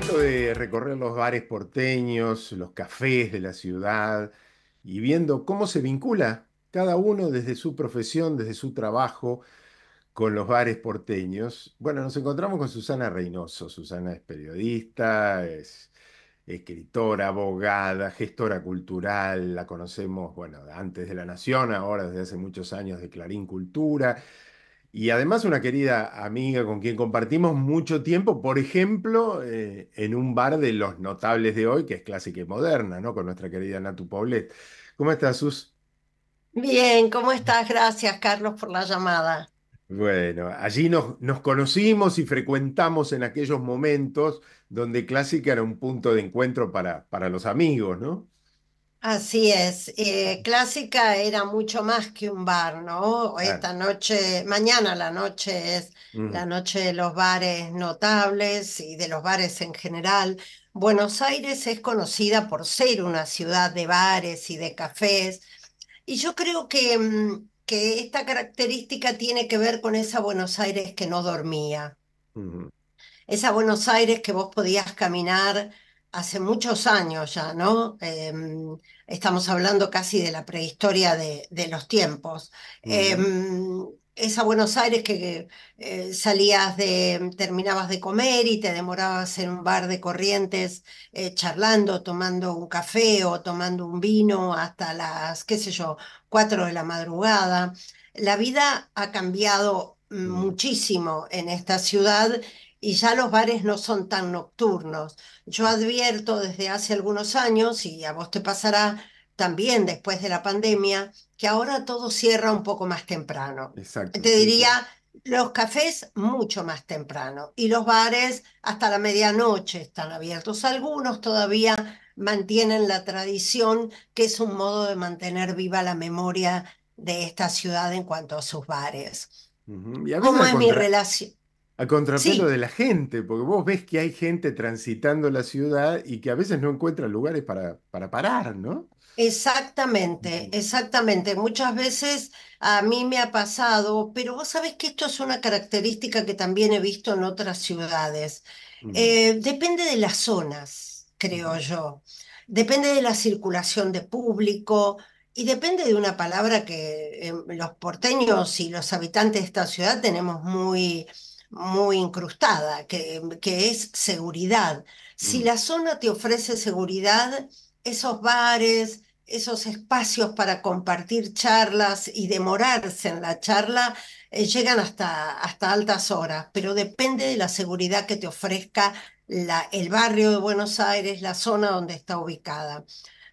Esto de recorrer los bares porteños, los cafés de la ciudad y viendo cómo se vincula cada uno desde su profesión, desde su trabajo con los bares porteños. Bueno, nos encontramos con Susana Reynoso. Susana es periodista, es escritora, abogada, gestora cultural, la conocemos, bueno, antes de La Nación, ahora desde hace muchos años de Clarín Cultura y además una querida amiga con quien compartimos mucho tiempo, por ejemplo, eh, en un bar de los notables de hoy, que es clásica y moderna, ¿no? Con nuestra querida Natu Paulet. ¿Cómo estás, Sus? Bien, ¿cómo estás? Gracias, Carlos, por la llamada. Bueno, allí nos, nos conocimos y frecuentamos en aquellos momentos donde Clásica era un punto de encuentro para, para los amigos, ¿no? Así es, eh, clásica era mucho más que un bar, ¿no? Esta noche, mañana la noche es la noche de los bares notables y de los bares en general. Buenos Aires es conocida por ser una ciudad de bares y de cafés, y yo creo que, mm, que esta característica tiene que ver con esa Buenos Aires que no dormía, esa Buenos Aires que vos podías caminar hace muchos años ya, ¿no? Em, estamos hablando casi de la prehistoria de, los tiempos. Em, es a Buenos Aires que eh, salías de, terminabas de comer y te demorabas en un bar de corrientes eh, charlando, tomando un café o tomando un vino hasta las, qué sé yo, cuatro de la madrugada. La vida ha cambiado muchísimo en esta ciudad y ya los bares no son tan nocturnos. Yo mm. advierto desde hace algunos años, y a vos te pasará también después de la pandemia, que ahora todo cierra un poco más temprano. Exacto, te diría los cafés mucho más temprano y los bares hasta la medianoche están abiertos. Algunos todavía mantienen la tradición, que es un modo de mantener viva la memoria de esta ciudad en cuanto a sus bares. ¿Cómo es mi relación? a contrapelo de la gente, porque vos ves que hay gente transitando la ciudad y que a veces no encuentra lugares para, para parar, ¿no? Exactamente, exactamente. Muchas veces a mí me ha pasado, pero vos sabés que esto es una característica que también he visto en otras ciudades. Eh, depende de las zonas, creo yo. Depende de la circulación de público y depende de una palabra que em, los porteños y los habitantes de esta ciudad tenemos muy muy incrustada, que, es seguridad. Si mm. la zona te ofrece seguridad, esos bares, esos espacios para compartir charlas y demorarse en la charla eh, llegan hasta, hasta altas horas, pero depende de la seguridad que te ofrezca la, el barrio de Buenos Aires, la zona donde está ubicada.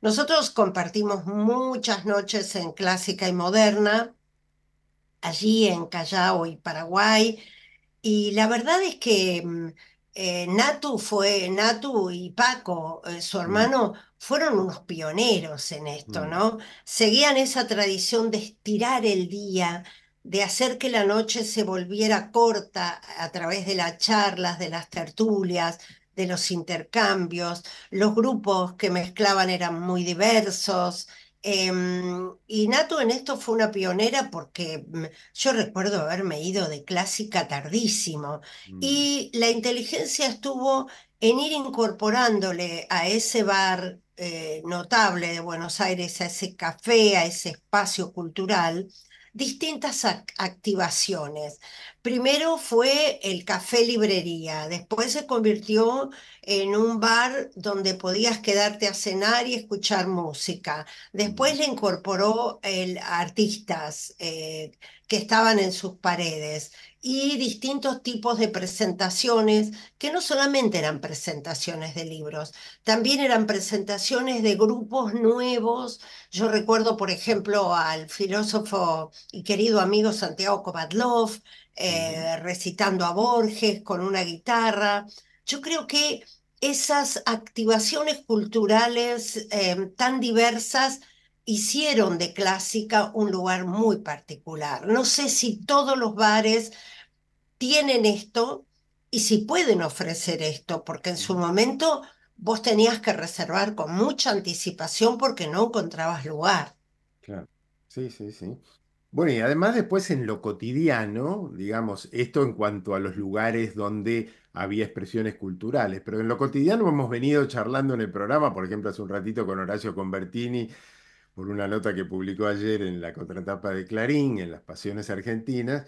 Nosotros compartimos muchas noches en clásica y moderna, allí en Callao y Paraguay, y la verdad es que mm, eh, Natu fue, Natu y Paco, eh, su mm. hermano, fueron unos pioneros en esto, mm. ¿no? Seguían esa tradición de estirar el día, de hacer que la noche se volviera corta a través de las charlas, de las tertulias, de los intercambios. Los grupos que mezclaban eran muy diversos. Em, y Nato en esto fue una pionera porque mm, yo recuerdo haberme ido de clásica tardísimo mm. y la inteligencia estuvo en ir incorporándole a ese bar eh, notable de Buenos Aires, a ese café, a ese espacio cultural, distintas activaciones. Primero fue el café librería, después se convirtió en un bar donde podías quedarte a cenar y escuchar música. Después mm. le incorporó el, artistas eh, que estaban en sus paredes y distintos tipos de presentaciones, que no solamente eran presentaciones de libros, también eran presentaciones de grupos nuevos. Yo recuerdo, por ejemplo, al filósofo y querido amigo Santiago Kovatlov, eh, recitando a Borges con una guitarra. Yo creo que esas activaciones culturales eh, tan diversas hicieron de clásica un lugar muy particular. No sé si todos los bares tienen esto y si pueden ofrecer esto, porque en su momento vos tenías que reservar con mucha anticipación porque no encontrabas lugar. Claro, sí, sí, sí. Bueno, y además después en lo cotidiano, digamos, esto en cuanto a los lugares donde había expresiones culturales, pero en lo cotidiano hemos venido charlando en el programa, por ejemplo, hace un ratito con Horacio Convertini, por una nota que publicó ayer en la contratapa de Clarín, en Las Pasiones Argentinas,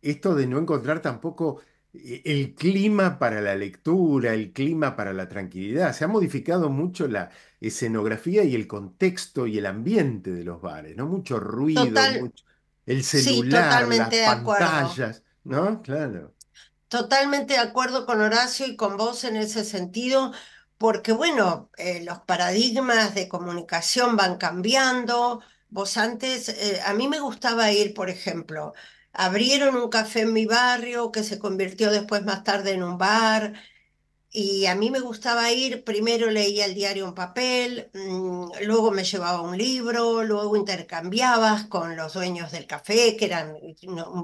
esto de no encontrar tampoco eh, el clima para la lectura, el clima para la tranquilidad. Se ha modificado mucho la escenografía y el contexto y el ambiente de los bares, ¿no? Mucho ruido, mucho el celular, las de pantallas, ¿no? Claro. Totalmente de acuerdo con Horacio y con vos en ese sentido, porque bueno, eh, los paradigmas de comunicación van cambiando. Vos antes, eh, a mí me gustaba ir, por ejemplo, abrieron un café en mi barrio que se convirtió después más tarde en un bar, y a mí me gustaba ir, primero leía el diario en papel, mm, luego me llevaba un libro, luego intercambiabas con los dueños del café, que eran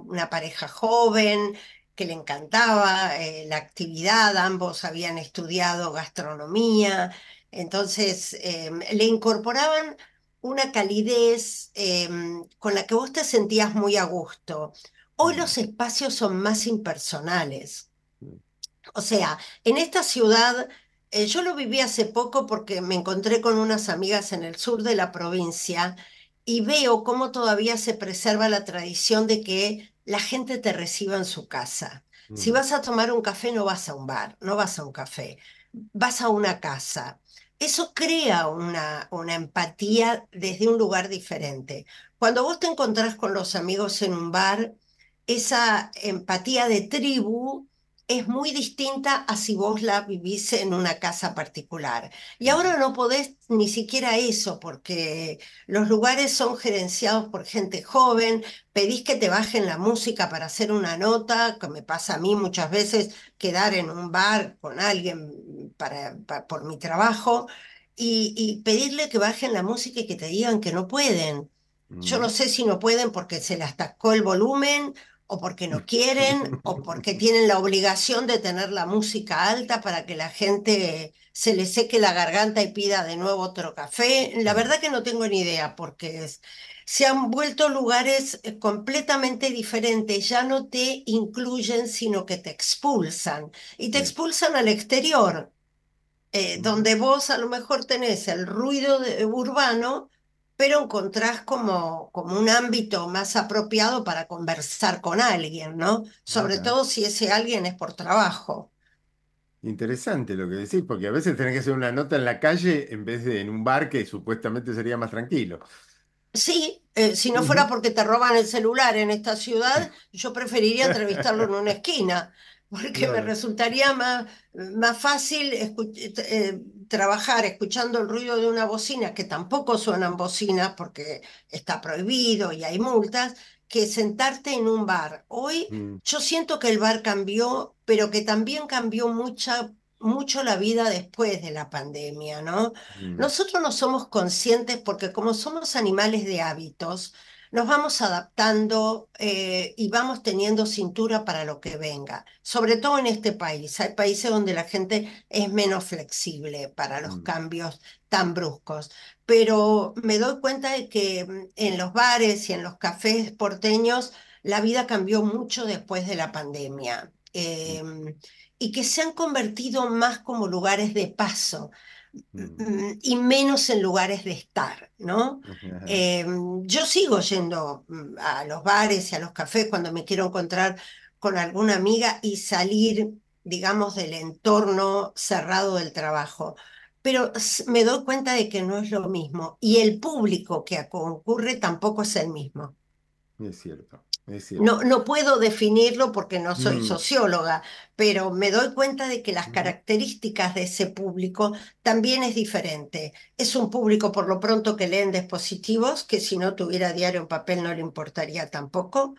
una pareja joven, que le encantaba eh, la actividad, ambos habían estudiado gastronomía, entonces eh, le incorporaban una calidez eh, con la que vos te sentías muy a gusto. Hoy los espacios son más impersonales o sea, en esta ciudad, eh, yo lo viví hace poco porque me encontré con unas amigas en el sur de la provincia y veo cómo todavía se preserva la tradición de que la gente te reciba en su casa. Si mm. vas a tomar un café, no vas a un bar, no vas a un café, vas a una casa. Eso crea una, una empatía desde un lugar diferente. Cuando vos te encontrás con los amigos en un bar, esa empatía de tribu es muy distinta a si vos la vivís en una casa particular. Y ahora no podés ni siquiera eso, porque los lugares son gerenciados por gente joven, pedís que te bajen la música para hacer una nota, que me pasa a mí muchas veces, quedar en un bar con alguien para, por mi trabajo, y, pedirle que bajen la música y que te digan que no pueden. Yo mm. no sé si no pueden porque se les atascó el volumen o porque no quieren, o porque tienen la obligación de tener la música alta para que la gente se le seque la garganta y pida de nuevo otro café. La verdad que no tengo ni idea, porque se han vuelto lugares eh, completamente diferentes, ya no te incluyen, sino que te expulsan, y te expulsan al exterior, eh, donde vos a lo mejor tenés el ruido urbano, pero encontrás como, como un ámbito más apropiado para conversar con alguien, ¿no? Sobre todo si ese alguien es por trabajo. Interesante lo que decís, porque a veces tenés que hacer una nota en la calle en vez de en un bar que supuestamente sería más tranquilo. Sí, eh, si no fuera porque te roban el celular en esta ciudad, yo preferiría entrevistarlo en una esquina, porque me resultaría más, más fácil escuchar eh, trabajar escuchando el ruido de una bocina, que tampoco suenan bocinas porque está prohibido y hay multas, que sentarte en un bar. Hoy mm. yo siento que el bar cambió, pero que también cambió mucha mucho la vida después de la pandemia, ¿no? Mm. Nosotros no somos conscientes porque como somos animales de hábitos, nos vamos adaptando eh, y vamos teniendo cintura para lo que venga, sobre todo en este país. Hay países donde la gente es menos flexible para los mm. cambios tan bruscos, pero me doy cuenta de que mm, en los bares y en los cafés porteños la vida cambió mucho después de la pandemia mm. em, y que se han convertido más como lugares de paso Mm. Mm, y menos en lugares de estar, ¿no? Em, yo sigo yendo mm, a los bares y a los cafés cuando me quiero encontrar con alguna amiga y salir, digamos, del entorno cerrado del trabajo. Pero me doy cuenta de que no es lo mismo y el público que concurre tampoco es el mismo. Es cierto. No, puedo definirlo porque no soy mm. socióloga, pero me doy cuenta de que las características de ese público también es diferente. Es un público por lo pronto que leen dispositivos, que si no tuviera diario en papel no le importaría tampoco.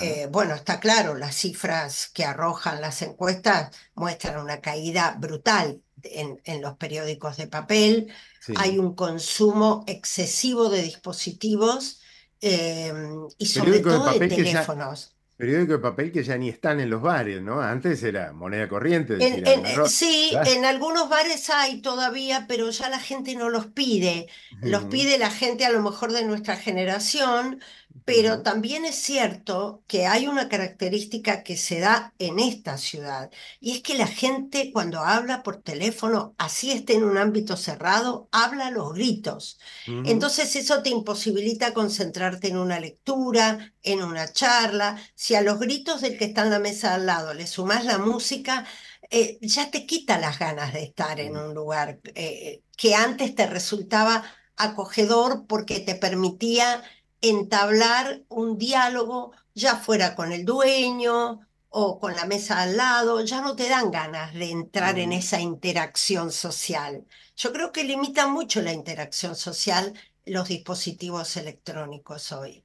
Eh, bueno, está claro, las cifras que arrojan las encuestas muestran una caída brutal en, los periódicos de papel. Hay un consumo excesivo de dispositivos eh, y sobre todo de, de teléfonos. Periódico de papel que ya ni están en los bares, ¿no? Antes era moneda corriente. Eh, sí, en algunos bares hay todavía, pero ya la gente no los pide. Los pide la gente a lo mejor de nuestra generación, pero también es cierto que hay una característica que se da en esta ciudad, y es que la gente cuando habla por teléfono, así esté en un ámbito cerrado, habla a los gritos. Entonces eso te imposibilita concentrarte en una lectura, en una charla, si a los gritos del que está en la mesa al lado le sumas la música, eh, ya te quita las ganas de estar en un lugar eh, que antes te resultaba acogedor porque te permitía entablar un diálogo ya fuera con el dueño o con la mesa al lado, ya no te dan ganas de entrar en esa interacción social. Yo creo que limita mucho la interacción social los dispositivos electrónicos hoy.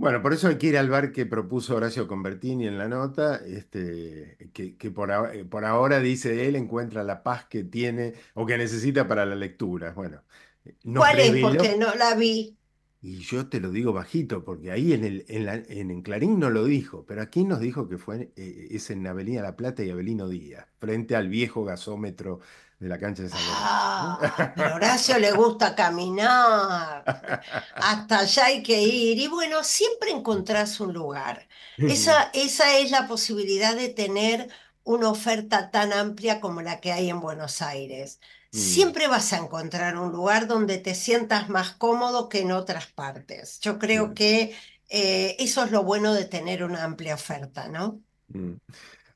Bueno, por eso hay que ir al bar que propuso Horacio Convertini en la nota, este, que, eh, por, ahora, dice él, encuentra la paz que tiene o que necesita para la lectura. Bueno, eh, no ¿Cuál es? Porque no la vi. Y yo te lo digo bajito, porque ahí en, el, en, en, Clarín no lo dijo, pero aquí nos dijo que fue eh, es en Avenida La Plata y Avelino Díaz, frente al viejo gasómetro de la cancha de San Lorenzo. Ah, pero Horacio le gusta caminar, hasta allá hay que ir, y bueno, siempre encontrás un lugar. Esa, esa es la posibilidad de tener una oferta tan amplia como la que hay en Buenos Aires. Mm. Siempre vas a encontrar un lugar donde te sientas más cómodo que en otras partes. Yo creo mm. que eh, eso es lo bueno de tener una amplia oferta, ¿no? Mm.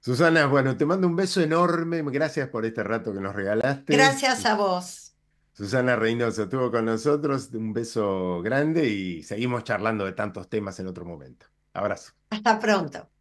Susana, bueno, te mando un beso enorme. Gracias por este rato que nos regalaste. Gracias a vos. Susana Reynoso estuvo con nosotros. Un beso grande y seguimos charlando de tantos temas en otro momento. Abrazo. Hasta pronto.